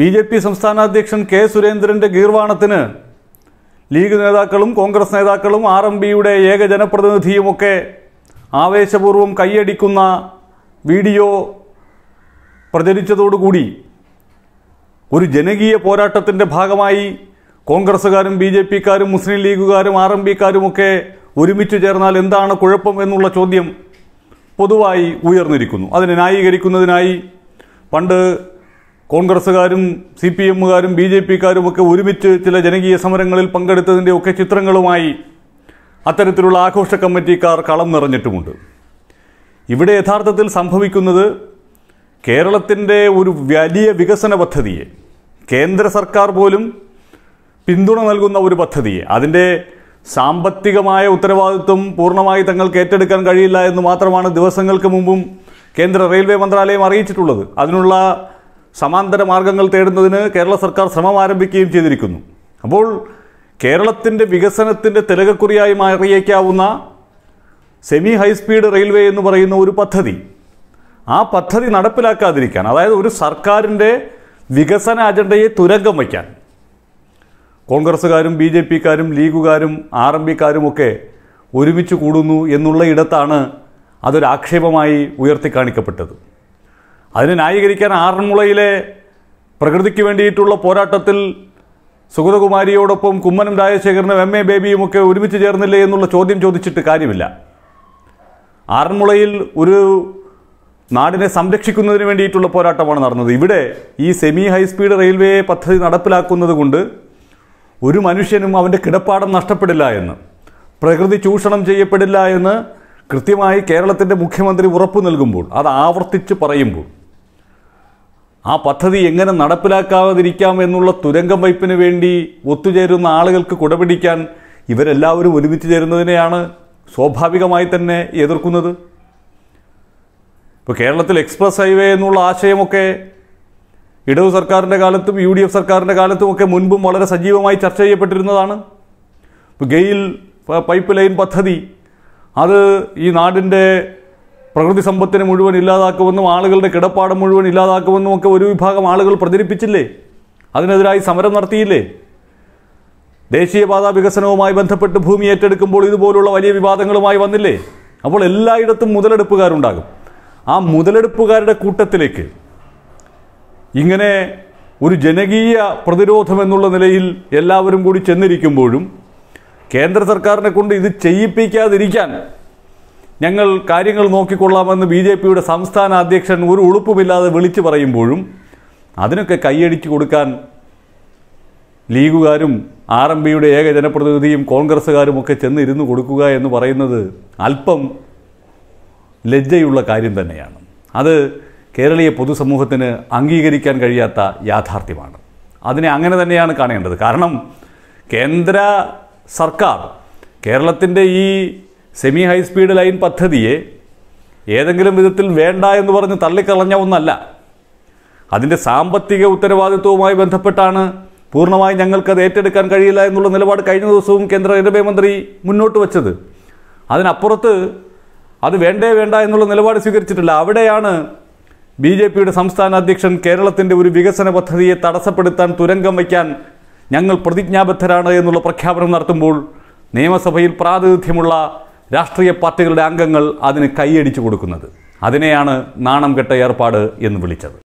B J P സംസ്ഥാന അധ്യക്ഷൻ K സുരേന്ദ്രൻ്റെ ഗീർവാണത്തിന് league നേതാക്കളും കോൺഗ്രസ് നേതാക്കളും ആർ എം ബിയുടെ ഏക ജനപ്രതിനിധിയുമൊക്കെ ആവേശപൂർവ്വം കൈയടിക്കുന്ന വീഡിയോ പ്രചരിച്ചതോടുകൂടി ഒരു ജനകീയ പോരാട്ടത്തിൻ്റെ ഭാഗമായി കോൺഗ്രസ്സുകാരും ബി ജെ പിക്കാരും മുസ്ലിം ലീഗുകാരും ആർ എം പിക്കാരുമൊക്കെ ഒരുമിച്ച് ചേർന്നാൽ എന്താണ് കുഴപ്പം എന്നുള്ള ചോദ്യം പൊതുവായി ഉയർന്നിരിക്കുന്നു അതിനെ ന്യായീകരിക്കുന്നതിനായി പണ്ട് കോൺഗ്രസ്സുകാരും സി പി എമ്മുകാരും ബി ജെ പിക്കാരും ഒക്കെ ഒരുമിച്ച് ചില ജനകീയ സമരങ്ങളിൽ പങ്കെടുത്തതിൻ്റെ ഒക്കെ ചിത്രങ്ങളുമായി അത്തരത്തിലുള്ള ആഘോഷ കമ്മിറ്റിക്കാർ കളം നിറഞ്ഞിട്ടുമുണ്ട് ഇവിടെ യഥാർത്ഥത്തിൽ സംഭവിക്കുന്നത് കേരളത്തിൻ്റെ ഒരു വലിയ വികസന പദ്ധതിയെ കേന്ദ്ര സർക്കാർ പോലും പിന്തുണ നൽകുന്ന ഒരു പദ്ധതിയെ അതിൻ്റെ സാമ്പത്തികമായ ഉത്തരവാദിത്വം പൂർണ്ണമായി തങ്ങൾക്ക് ഏറ്റെടുക്കാൻ കഴിയില്ല എന്ന് മാത്രമാണ് ദിവസങ്ങൾക്ക് മുമ്പും കേന്ദ്ര റെയിൽവേ മന്ത്രാലയം അറിയിച്ചിട്ടുള്ളത് അതിനുള്ള സമാന്തര മാർഗങ്ങൾ തേടുന്നതിന് കേരള സർക്കാർ ശ്രമം ആരംഭിക്കുകയും ചെയ്തിരിക്കുന്നു അപ്പോൾ കേരളത്തിൻ്റെ വികസനത്തിൻ്റെ തിലകക്കുറിയായി മാറിയേക്കാവുന്ന സെമി ഹൈസ്പീഡ് റെയിൽവേ എന്ന് പറയുന്ന ഒരു പദ്ധതി ആ പദ്ധതി നടപ്പിലാക്കാതിരിക്കാൻ അതായത് ഒരു സർക്കാരിൻ്റെ വികസന അജണ്ടയെ തുരങ്കം വയ്ക്കാൻ കോൺഗ്രസ്സുകാരും ബി ജെ പിക്കാരും ലീഗുകാരും ആർ എം ഒക്കെ ഒരുമിച്ച് കൂടുന്നു എന്നുള്ള ഇടത്താണ് അതൊരാക്ഷേപമായി ഉയർത്തിക്കാണിക്കപ്പെട്ടത് അതിനെ ന്യായീകരിക്കാൻ ആറന്മുളയിലെ പ്രകൃതിക്ക് വേണ്ടിയിട്ടുള്ള പോരാട്ടത്തിൽ സുഗതകുമാരിയോടൊപ്പം കുമ്മനം രാജശേഖരനും എം എ ബേബിയുമൊക്കെ ഒരുമിച്ച് ചേർന്നില്ലേ എന്നുള്ള ചോദ്യം ചോദിച്ചിട്ട് കാര്യമില്ല ആറന്മുളയിൽ ഒരു നാടിനെ സംരക്ഷിക്കുന്നതിന് വേണ്ടിയിട്ടുള്ള പോരാട്ടമാണ് നടന്നത് ഇവിടെ ഈ സെമി ഹൈസ്പീഡ് റെയിൽവേ പദ്ധതി നടപ്പിലാക്കുന്നത് കൊണ്ട് ഒരു മനുഷ്യനും അവൻ്റെ കിടപ്പാടം നഷ്ടപ്പെടില്ല എന്ന് പ്രകൃതി ചൂഷണം ചെയ്യപ്പെടില്ല എന്ന് കൃത്യമായി കേരളത്തിൻ്റെ മുഖ്യമന്ത്രി ഉറപ്പു നൽകുമ്പോൾ അത് ആവർത്തിച്ച് പറയുമ്പോൾ ആ പദ്ധതി എങ്ങനെ നടപ്പിലാക്കാതിരിക്കാം എന്നുള്ള തുരങ്കം വയ്പ്പിന് വേണ്ടി ഒത്തുചേരുന്ന ആളുകൾക്ക് കുടപിടിക്കാൻ ഇവരെല്ലാവരും ഒരുമിച്ച് ചേരുന്നതിനെയാണ് സ്വാഭാവികമായി തന്നെ എതിർക്കുന്നത് ഇപ്പോൾ കേരളത്തിൽ എക്സ്പ്രസ് ഹൈവേ എന്നുള്ള ആശയമൊക്കെ ഇടതു സർക്കാരിൻ്റെ കാലത്തും യു ഡി എഫ് സർക്കാരിൻ്റെ കാലത്തുമൊക്കെ മുൻപും വളരെ സജീവമായി ചർച്ച ചെയ്യപ്പെട്ടിരുന്നതാണ് ഇപ്പോൾ ഗെയിൽ പൈപ്പ് ലൈൻ പദ്ധതി അത് ഈ നാടിൻ്റെ പ്രകൃതി സമ്പത്തിനെ മുഴുവൻ ഇല്ലാതാക്കുമെന്നും ആളുകളുടെ കിടപ്പാടം മുഴുവൻ ഇല്ലാതാക്കുമെന്നും ഒക്കെ ഒരു വിഭാഗം ആളുകൾ പ്രചരിപ്പിച്ചില്ലേ അതിനെതിരായി സമരം നടത്തിയില്ലേ ദേശീയപാതാ വികസനവുമായി ബന്ധപ്പെട്ട് ഭൂമി ഏറ്റെടുക്കുമ്പോൾ ഇതുപോലുള്ള വലിയ വിവാദങ്ങളുമായി വന്നില്ലേ അപ്പോൾ എല്ലായിടത്തും മുതലെടുപ്പുകാരുണ്ടാകും ആ മുതലെടുപ്പുകാരുടെ കൂട്ടത്തിലേക്ക് ഇങ്ങനെ ഒരു ജനകീയ പ്രതിരോധം എന്നുള്ള നിലയിൽ എല്ലാവരും കൂടി ചെന്നിരിക്കുമ്പോഴും കേന്ദ്ര സർക്കാരിനെ കൊണ്ട് ഇത് ചെയ്യിപ്പിക്കാതിരിക്കാൻ ഞങ്ങൾ കാര്യങ്ങൾ നോക്കിക്കൊള്ളാമെന്ന് ബി ജെ പിയുടെ സംസ്ഥാന അധ്യക്ഷൻ ഒരു ഉളുപ്പുമില്ലാതെ വിളിച്ചു പറയുമ്പോഴും അതിനൊക്കെ കൈയടിച്ചു കൊടുക്കാൻ ലീഗുകാരും ആർ എം ബിയുടെ ഏക ജനപ്രതിനിധിയും കോൺഗ്രസ്സുകാരും ഒക്കെ ചെന്ന് ഇരുന്ന് കൊടുക്കുക എന്ന് പറയുന്നത് അല്പം ലജ്ജയുള്ള കാര്യം തന്നെയാണ് അത് കേരളീയ പൊതുസമൂഹത്തിന് അംഗീകരിക്കാൻ കഴിയാത്ത യാഥാർത്ഥ്യമാണ് അതിനെ അങ്ങനെ തന്നെയാണ് കാണേണ്ടത് കാരണം കേന്ദ്ര സർക്കാർ കേരളത്തിൻ്റെ ഈ സെമി ഹൈസ്പീഡ് ലൈൻ പദ്ധതിയെ ഏതെങ്കിലും വിധത്തിൽ വേണ്ട എന്ന് പറഞ്ഞ് തള്ളിക്കളഞ്ഞ ഒന്നല്ല അതിൻ്റെ സാമ്പത്തിക ഉത്തരവാദിത്വവുമായി ബന്ധപ്പെട്ടാണ് പൂർണ്ണമായി ഞങ്ങൾക്കത് ഏറ്റെടുക്കാൻ കഴിയില്ല എന്നുള്ള നിലപാട് കഴിഞ്ഞ ദിവസവും കേന്ദ്ര റെയിൽവേ മന്ത്രി മുന്നോട്ട് വച്ചത് അതിനപ്പുറത്ത് അത് വേണ്ടേ വേണ്ട എന്നുള്ള നിലപാട് സ്വീകരിച്ചിട്ടില്ല അവിടെയാണ് ബി ജെ പിയുടെ സംസ്ഥാന അധ്യക്ഷൻ കേരളത്തിൻ്റെ ഒരു വികസന പദ്ധതിയെ തടസ്സപ്പെടുത്താൻ തുരങ്കം വയ്ക്കാൻ ഞങ്ങൾ പ്രതിജ്ഞാബദ്ധരാണ് എന്നുള്ള പ്രഖ്യാപനം നടത്തുമ്പോൾ നിയമസഭയിൽ പ്രാതിനിധ്യമുള്ള രാഷ്ട്രീയ പാർട്ടികളുടെ അംഗങ്ങൾ അതിന് കൈയടിച്ചു കൊടുക്കുന്നത് അതിനെയാണ് നാണം കെട്ട ഏർപ്പാട് എന്ന് വിളിച്ചത്